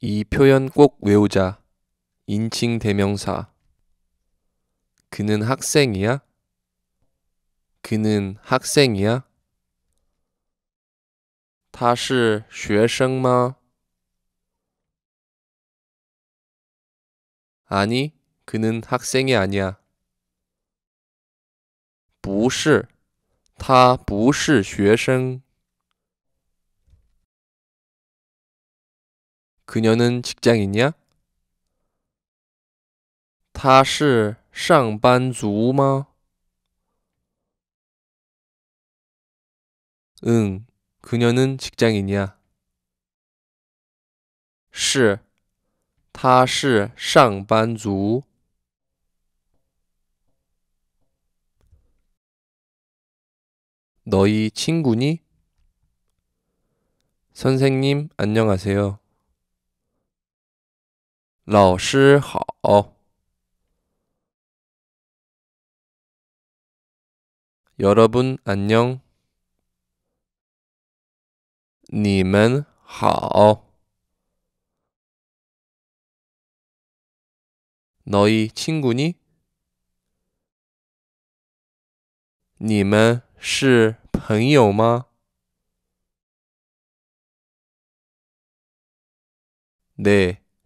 이 표현 꼭 외우자. 인칭 대명사. 그는 학생이야? 그는 학생이야? 他是学生吗? 아니, 그는 학생이 아니야. 不是,他不是学生. 그녀는 직장인이야? 他是上班族吗? 응, 그녀는 직장인이야. 是,他是上班族. 너희 친구니? 선생님, 안녕하세요. 老师好，여러분안 녕， 你们好。너희친구 니？ 你们是朋友吗？ 네。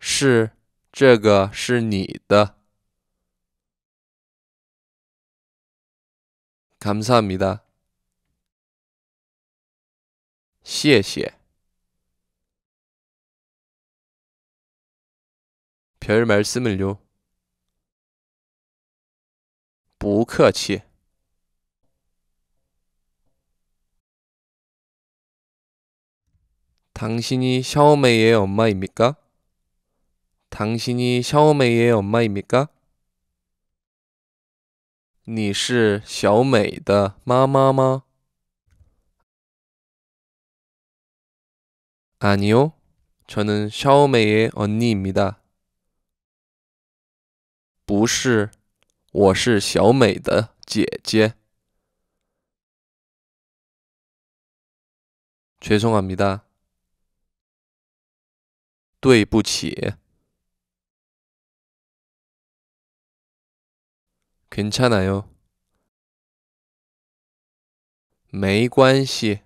是这个是你的。 감사합니다. 谢谢.별 말씀을요. 부커치. 당신이 샤오메이의 엄마입니까? 唐熙妮，小美也有妹妹个？你是小美的妈妈吗？아니요저는샤오메이의언니입니다不是，我是小美的姐姐。죄송합니다对不起。 괜찮아요. 没关系